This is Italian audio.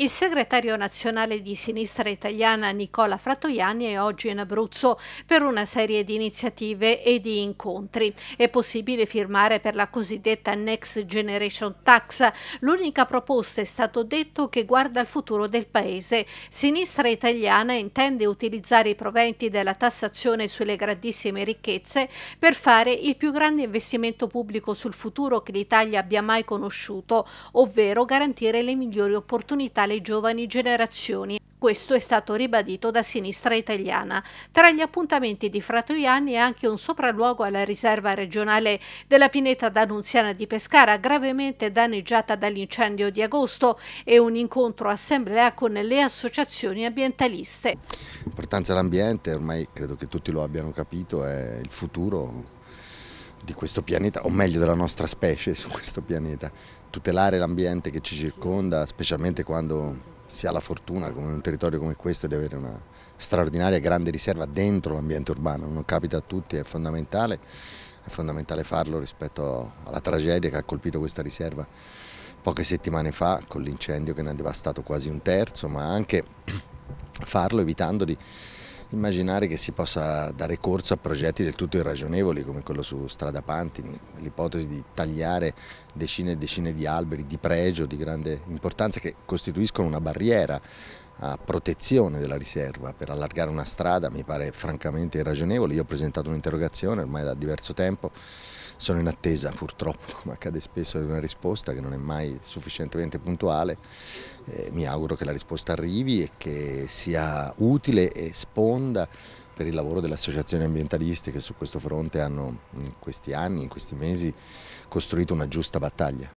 Il segretario nazionale di Sinistra Italiana Nicola Frattoiani è oggi in Abruzzo per una serie di iniziative e di incontri. È possibile firmare per la cosiddetta Next Generation Tax, l'unica proposta è stato detto che guarda al futuro del paese. Sinistra Italiana intende utilizzare i proventi della tassazione sulle grandissime ricchezze per fare il più grande investimento pubblico sul futuro che l'Italia abbia mai conosciuto, ovvero garantire le migliori opportunità alle giovani generazioni. Questo è stato ribadito da Sinistra Italiana. Tra gli appuntamenti di Fratoiani è anche un sopralluogo alla riserva regionale della pineta d'Annunziana di Pescara, gravemente danneggiata dall'incendio di agosto, e un incontro assemblea con le associazioni ambientaliste. L'importanza dell'ambiente, ormai credo che tutti lo abbiano capito, è il futuro di questo pianeta, o meglio della nostra specie su questo pianeta. Tutelare l'ambiente che ci circonda, specialmente quando si ha la fortuna, come un territorio come questo, di avere una straordinaria grande riserva dentro l'ambiente urbano, non capita a tutti, è fondamentale, è fondamentale farlo rispetto alla tragedia che ha colpito questa riserva poche settimane fa con l'incendio che ne ha devastato quasi un terzo, ma anche farlo evitando di immaginare che si possa dare corso a progetti del tutto irragionevoli come quello su Strada Pantini, l'ipotesi di tagliare decine e decine di alberi di pregio, di grande importanza, che costituiscono una barriera a protezione della riserva per allargare una strada mi pare francamente irragionevole. Io ho presentato un'interrogazione ormai da diverso tempo sono in attesa purtroppo, come accade spesso, di una risposta che non è mai sufficientemente puntuale. Eh, mi auguro che la risposta arrivi e che sia utile e sponda per il lavoro delle associazioni ambientaliste che su questo fronte hanno in questi anni, in questi mesi, costruito una giusta battaglia.